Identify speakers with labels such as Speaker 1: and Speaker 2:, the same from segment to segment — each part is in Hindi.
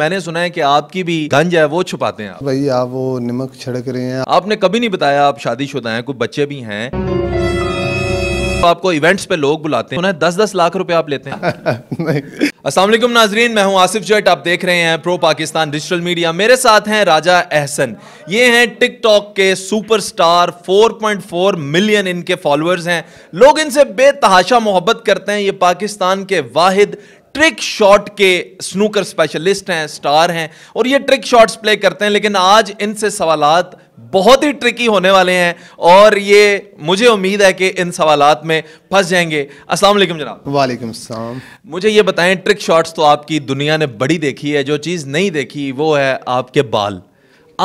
Speaker 1: मैंने सुना है कि आपकी भी गंज है वो छुपाते हैं
Speaker 2: भाई आप वो निमक छिड़क रहे हैं
Speaker 1: आपने कभी नहीं बताया आप शादीशुदा हैं कुछ बच्चे भी हैं तो आपको इवेंट्स पे लोग बुलाते हैं दस दस लाख रुपए आप लेते हैं असलम नाजरीन मैं हूं आसिफ जट आप देख रहे हैं प्रो पाकिस्तान डिजिटल मीडिया मेरे साथ हैं राजा एहसन ये हैं टिकटॉक के सुपरस्टार 4.4 मिलियन इनके फॉलोअर्स हैं लोग इनसे बेतहाशा मोहब्बत करते हैं ये पाकिस्तान के वाहिद ट्रिक शॉट के स्नूकर स्पेशलिस्ट हैं स्टार हैं और ये ट्रिक शॉट्स प्ले करते हैं लेकिन आज इनसे सवालात बहुत ही ट्रिकी होने वाले हैं और ये मुझे उम्मीद है कि इन सवालात में फंस जाएंगे अस्सलाम वालेकुम जनाब
Speaker 2: वालेकुम सलाम
Speaker 1: मुझे ये बताएं ट्रिक शॉट्स तो आपकी दुनिया ने बड़ी देखी है जो चीज़ नहीं देखी वो है आपके बाल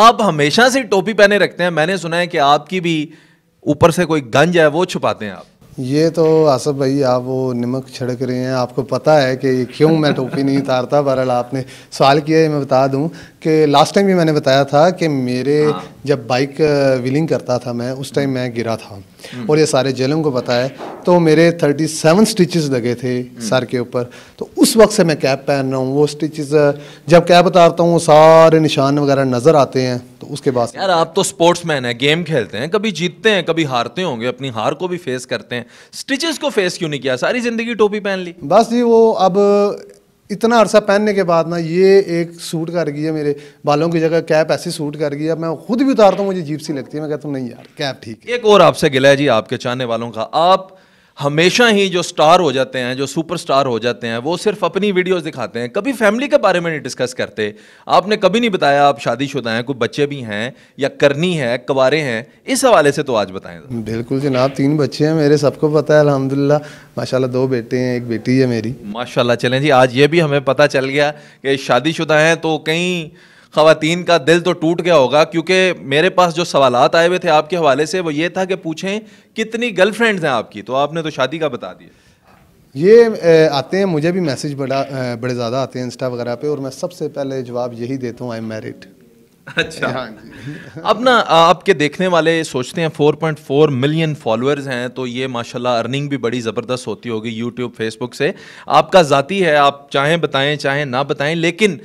Speaker 1: आप हमेशा से टोपी पहने रखते हैं मैंने सुना है कि आपकी भी ऊपर से कोई गंज है वो छुपाते हैं आप
Speaker 2: ये तो आसफ भाई आप वो नमक छिड़क रहे हैं आपको पता है कि क्यों मैं टोपी नहीं उतारता बहरहाल आपने सवाल किया है मैं बता दूं कि लास्ट टाइम भी मैंने बताया था कि मेरे हाँ। जब बाइक व्हीलिंग करता था मैं उस टाइम मैं गिरा था और ये सारे जेलों को बताया तो मेरे 37 स्टिचेस लगे थे सर के ऊपर तो उस वक्त से मैं कैप पहन रहा हूँ वो स्टिचेस जब कैप उतारता हूँ सारे निशान वगैरह नज़र आते हैं तो उसके बाद
Speaker 1: यार आप तो स्पोर्ट्स मैन है गेम खेलते हैं कभी जीतते हैं कभी हारते होंगे अपनी हार को भी फेस करते हैं स्टिचेस को फेस क्यों नहीं किया सारी ज़िंदगी टोपी पहन ली
Speaker 2: बस जी वो अब इतना अरसा पहनने के बाद ना ये एक सूट कर गई है मेरे बालों की जगह कैप ऐसी सूट कर गई है मैं खुद भी उतारता हूँ मुझे जीप सी लगती है मैं कहता हूँ नहीं यार कैप
Speaker 1: ठीक है एक और आपसे गिला है जी आपके चाहने वालों का आप हमेशा ही जो स्टार हो जाते हैं जो सुपरस्टार हो जाते हैं वो सिर्फ अपनी वीडियोस दिखाते हैं कभी फैमिली के बारे में नहीं डिस्कस करते आपने कभी नहीं बताया आप शादीशुदा हैं कोई बच्चे भी हैं या करनी है कवारे हैं इस हवाले से तो आज बताएं
Speaker 2: बिल्कुल जनाब तीन बच्चे हैं मेरे सबको पता है अलहमदिल्ला माशा दो बेटे हैं एक बेटी है मेरी
Speaker 1: माशा चलें जी आज ये भी हमें पता चल गया कि शादीशुदा हैं तो कहीं खातन का दिल तो टूट गया होगा क्योंकि मेरे पास जो सवाल आए हुए थे आपके हवाले से वो ये था कि पूछें कितनी गर्लफ्रेंड्स हैं आपकी तो आपने तो शादी का बता दिया
Speaker 2: ये आते हैं मुझे भी मैसेज बड़ा बड़े ज़्यादा आते हैं इंस्टा वगैरह पे और मैं सबसे पहले जवाब यही देता हूँ आई एम मैरिड
Speaker 1: अच्छा हाँ जी अब ना आपके देखने वाले सोचते हैं 4.4 मिलियन फॉलोअर्स हैं तो ये माशाल्लाह अर्निंग भी बड़ी ज़बरदस्त होती होगी यूट्यूब फेसबुक से आपका ज़ाती है आप चाहें बताएं चाहें ना बताएं लेकिन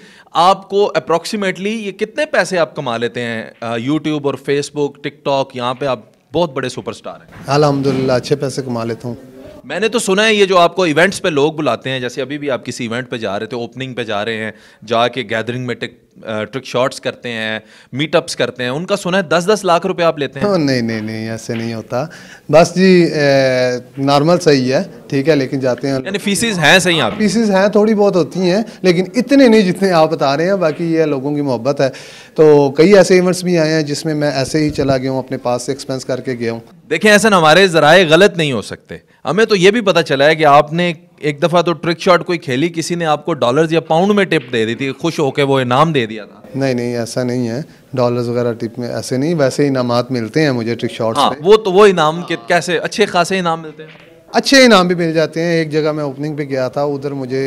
Speaker 1: आपको अप्रोक्सीमेटली ये कितने पैसे आप कमा लेते हैं यूट्यूब और फेसबुक टिकटॉक यहाँ पे आप बहुत बड़े सुपरस्टार
Speaker 2: हैं अलहमदिल्ला अच्छे पैसे कमा लेता हूँ
Speaker 1: मैंने तो सुना है ये जो आपको इवेंट्स पे लोग बुलाते हैं जैसे अभी भी आप किसी इवेंट पे जा रहे थे ओपनिंग पे जा रहे हैं जाके गैदरिंग में टिक ट्रिक शॉट्स करते हैं मीटअप्स करते हैं उनका सुना है दस दस लाख रुपए आप लेते हैं
Speaker 2: तो नहीं नहीं नहीं ऐसे नहीं होता बस जी नॉर्मल सही है ठीक है लेकिन जाते हैं
Speaker 1: यानी फीसिस हैं सही आप
Speaker 2: फीसिस हैं थोड़ी बहुत होती हैं लेकिन इतने नहीं जितने आप बता रहे हैं बाकी ये लोगों की मोहब्बत है तो कई ऐसे इवेंट्स भी आए हैं जिसमें मैं ऐसे ही चला गया हूँ अपने पास से एक्सपेंस करके गया हूँ
Speaker 1: देखें ऐसा हमारे ज़राए गलत नहीं हो सकते हमें तो ये भी पता चला है कि आपने एक दफ़ा तो ट्रिक शॉट कोई खेली किसी ने आपको डॉलर्स या पाउंड में टिप दे दी थी खुश होकर वो इनाम दे दिया था
Speaker 2: नहीं नहीं ऐसा नहीं है डॉलर्स वगैरह टिप में ऐसे नहीं वैसे इनाम मिलते हैं मुझे ट्रिक शॉट हाँ,
Speaker 1: वो तो वो इनाम के कैसे अच्छे खासे इनाम मिलते हैं
Speaker 2: अच्छे इनाम भी मिल जाते हैं एक जगह मैं ओपनिंग पे गया था उधर मुझे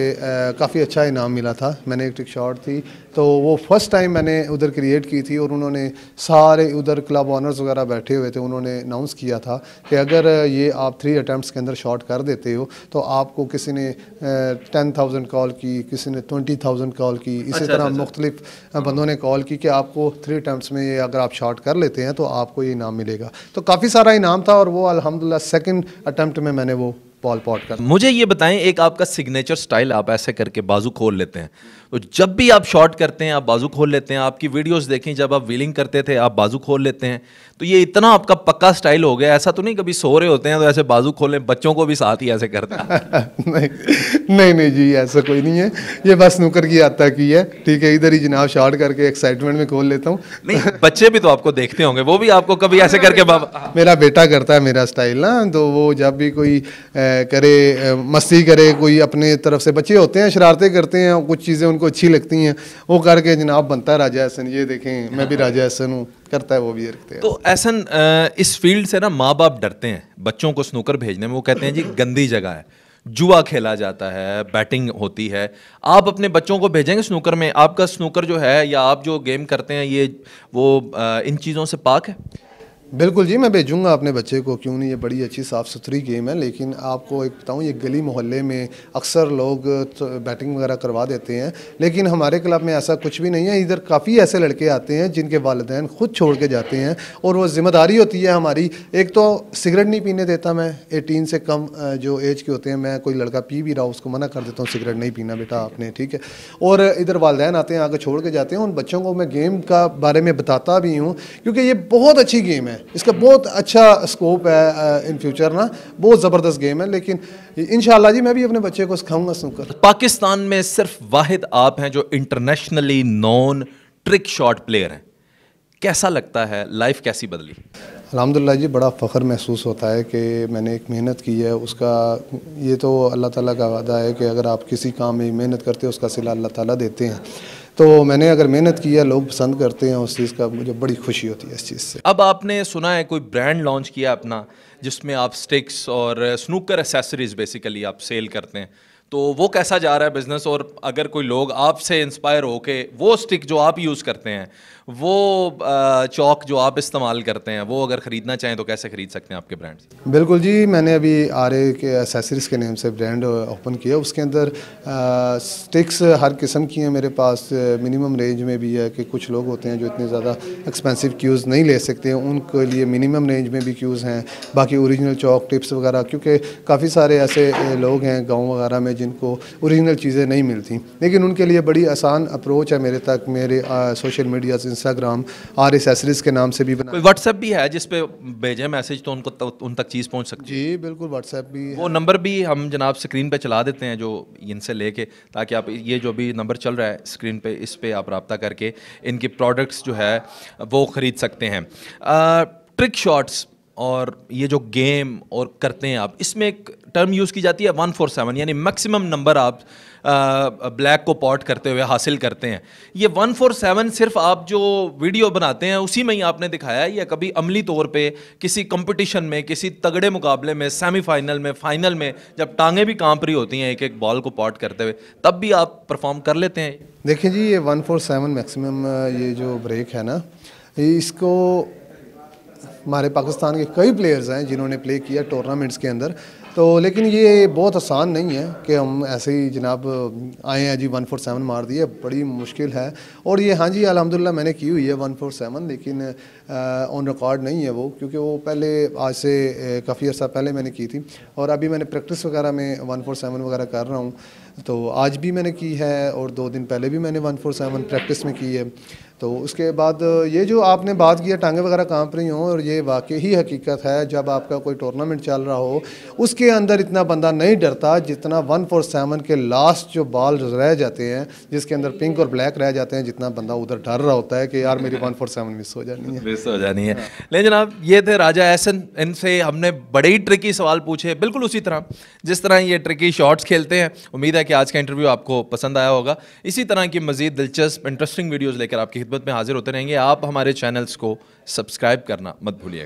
Speaker 2: काफ़ी अच्छा इनाम मिला था मैंने एक ट्रिक शॉट थी तो वो फर्स्ट टाइम मैंने उधर क्रिएट की थी और उन्होंने सारे उधर क्लब ऑनर्स वगैरह बैठे हुए थे उन्होंने अनाउंस किया था कि अगर ये आप थ्री अटैम्प्ट के अंदर शॉट कर देते हो तो आपको किसी ने टेन थाउजेंड कॉल की किसी ने ट्वेंटी थाउजेंड कॉल की इसी अच्छा, तरह अच्छा, अच्छा। मुख्तलिफ बंदों ने कॉल की कि आपको थ्री अटैम्प्ट में ये अगर आप शॉट कर लेते हैं तो आपको ये इनाम मिलेगा तो काफ़ी सारा इनाम था और वो अलहमदिल्ला सेकेंड अटैम्प्ट में मैंने वो पॉल पॉट का
Speaker 1: मुझे ये बताएं एक आपका सिग्नेचर स्टाइल आप ऐसे करके बाजू खोल लेते हैं तो जब भी आप शॉट करते हैं आप बाजू खोल लेते हैं आपकी वीडियोस देखें जब आप व्हीलिंग करते थे आप बाजू खोल लेते हैं तो ये इतना आपका पक्का स्टाइल हो गया ऐसा तो नहीं कभी सो रहे होते हैं तो ऐसे बाजू खोलें बच्चों को भी साथ ही ऐसे करते
Speaker 2: हैं नहीं नहीं नहीं जी ऐसा कोई नहीं है ये बस नुकर की आता की है ठीक है इधर ही जनाब शॉर्ट करके एक्साइटमेंट में खोल लेता हूँ
Speaker 1: नहीं बच्चे भी तो आपको देखते होंगे वो भी आपको कभी ऐसे हाँ, करके
Speaker 2: मेरा बेटा करता है मेरा स्टाइल ना तो वो जब भी कोई करे मस्ती करे कोई अपने तरफ से बच्चे होते हैं शरारतें करते हैं कुछ चीज़ें उनको अच्छी लगती हैं वो करके जनाब बनता है राजा एहसन ये देखें मैं भी राजा एहसन हूँ करता है वो भी रखते हैं
Speaker 1: तो एहसन इस फील्ड से ना माँ बाप डरते हैं बच्चों को स्नूकर भेजने में वो कहते हैं जी गंदी जगह है जुआ खेला जाता है बैटिंग होती है आप अपने बच्चों को भेजेंगे स्नूकर में आपका स्नूकर जो है या आप जो गेम करते हैं ये वो इन चीज़ों से पाक है
Speaker 2: बिल्कुल जी मैं भेजूंगा अपने बच्चे को क्यों नहीं ये बड़ी अच्छी साफ़ सुथरी गेम है लेकिन आपको एक बताऊं ये गली मोहल्ले में अक्सर लोग तो बैटिंग वगैरह करवा देते हैं लेकिन हमारे क्लब में ऐसा कुछ भी नहीं है इधर काफ़ी ऐसे लड़के आते हैं जिनके वालदेन ख़ुद छोड़ के जाते हैं और वो ज़िम्मेदारी होती है हमारी एक तो सिगरेट नहीं पीने देता मैं एटीन से कम जो एज के होते हैं मैं कोई लड़का पी भी रहा उसको मना कर देता हूँ सिगरेट नहीं पीना बेटा आपने ठीक है और इधर वालदेन आते हैं आगे छोड़ के जाते हैं उन बच्चों को मैं गेम का बारे में बताता भी हूँ क्योंकि ये बहुत अच्छी गेम है है इसका बहुत अच्छा स्कोप है इन uh, फ्यूचर ना बहुत ज़बरदस्त गेम है लेकिन इन जी मैं भी अपने बच्चे को सिखाऊंगा सुनकर
Speaker 1: पाकिस्तान में सिर्फ वाहिद आप हैं जो internationally non trick shot player हैं कैसा लगता है लाइफ कैसी बदली
Speaker 2: अलहमदिल्ला जी बड़ा फ़ख्र महसूस होता है कि मैंने एक मेहनत की है उसका ये तो अल्लाह ताला का वादा है कि अगर आप किसी काम में मेहनत करते हो उसका सिला अल्लाह ताला देते हैं तो मैंने अगर मेहनत किया लोग पसंद करते हैं उस चीज़ का मुझे बड़ी खुशी होती है इस चीज़ से
Speaker 1: अब आपने सुना है कोई ब्रांड लॉन्च किया अपना जिसमें आप स्टिक्स और स्नूकर एसेसरीज बेसिकली आप सेल करते हैं तो वो कैसा जा रहा है बिज़नेस और अगर कोई लोग आपसे इंस्पायर हो के वो स्टिक जो आप यूज़ करते हैं वो चौक जो आप इस्तेमाल करते हैं वो अगर ख़रीदना चाहें तो कैसे ख़रीद सकते हैं आपके ब्रांड
Speaker 2: बिल्कुल जी मैंने अभी आर ए के एसेसरीज़ के नेम से ब्रांड ओपन किया उसके अंदर स्टिक्स हर किस्म की हैं मेरे पास मिनिमम रेंज में भी है कि कुछ लोग होते हैं जो इतने ज़्यादा एक्सपेंसिव क्यूज़ नहीं ले सकते उनके लिए मिनिमम रेंज में भी क्यूज़ हैं बाकी औरिजिनल चौक टिप्स वगैरह क्योंकि काफ़ी सारे ऐसे लोग हैं गाँव वगैरह में जिनको औरिजिनल चीज़ें नहीं मिलती लेकिन उनके लिए बड़ी आसान अप्रोच है मेरे तक मेरे social media Instagram R accessories के नाम से भी बना
Speaker 1: व्हाट्सएप भी है जिस पे भेजें मैसेज तो उनको उन तक चीज़ पहुँच सकती जी बिल्कुल व्हाट्सएप भी वो नंबर भी हम जनाब स्क्रीन पर चला देते हैं जो इनसे लेके ताकि आप ये जो भी नंबर चल रहा है स्क्रीन पर इस पर आप रबता करके इनके प्रोडक्ट्स जो है वो ख़रीद सकते हैं ट्रिक शॉट्स और ये जो गेम और करते हैं आप इसमें एक टर्म यूज़ की जाती है वन फोर सेवन यानी मैक्सिमम नंबर आप आ, ब्लैक को पॉट करते हुए हासिल करते हैं ये वन फोर सेवन सिर्फ आप जो वीडियो बनाते हैं उसी में ही आपने दिखाया है या कभी अमली तौर पे किसी कंपटीशन में किसी तगड़े मुकाबले में सेमीफाइनल में फाइनल में जब टांगें भी कांप रही होती हैं एक एक बॉल को पॉट करते हुए तब भी आप परफॉर्म कर लेते हैं
Speaker 2: देखिए जी ये वन फोर सेवन मैक्सिमम ये जो ब्रेक है ना इसको हमारे पाकिस्तान के कई प्लेयर्स हैं जिन्होंने प्ले किया टूर्नामेंट्स के अंदर तो लेकिन ये बहुत आसान नहीं है कि हम ऐसे ही जनाब आए हैं जी वन फोर सेवन मार दिए बड़ी मुश्किल है और ये हाँ जी अलहमदिल्ला मैंने की हुई है वन फोर सेवन लेकिन ऑन रिकॉर्ड नहीं है वो क्योंकि वो पहले आज से काफ़ी अर्सा पहले मैंने की थी और अभी मैंने प्रैक्टिस वगैरह में वन फोर सेवन वगैरह कर रहा हूँ तो आज भी मैंने की है और दो दिन पहले भी मैंने वन फोर सेवन प्रैक्टिस में की है तो उसके बाद ये जो आपने बात की है टांगे वगैरह कांप रही हों और ये वाकई ही हकीकत है जब आपका कोई टूर्नामेंट चल रहा हो उसके अंदर इतना बंदा नहीं डरता जितना वन फोर सेवन के लास्ट जो बॉल रह जाते हैं जिसके अंदर पिंक और ब्लैक रह जाते हैं जितना बंदा उधर डर रहा होता है कि यार मेरी वन फोर सेवन मिस हो जानी
Speaker 1: है मिस हो जानी है लेकिन जनाब ये थे राजा एहसन इनसे हमने बड़े ही ट्रिकी सवाल पूछे बिल्कुल उसी तरह जिस तरह ये ट्रिकी शॉट्स खेलते हैं उम्मीद है कि आज का इंटरव्यू आपको पसंद आया होगा इसी तरह की मजीद दिलचस्प इंटरेस्टिंग वीडियोज़ लेकर आपकी खिदमत में हाजिर होते रहेंगे आप हमारे चैनल्स को सब्सक्राइब करना मत भूलिएगा